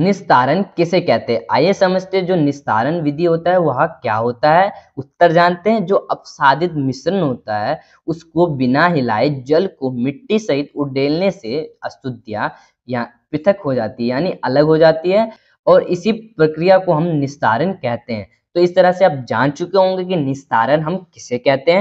निस्तारण किसे कहते हैं आइए समझते हैं जो निस्तारण विधि होता है वह क्या होता है उत्तर जानते हैं जो अपसादित मिश्रण होता है उसको बिना हिलाए जल को मिट्टी सहित उडेलने से अस्तुतियाँ या पृथक हो जाती है यानी अलग हो जाती है और इसी प्रक्रिया को हम निस्तारण कहते हैं तो इस तरह से आप जान चुके होंगे कि निस्तारण हम किसे कहते हैं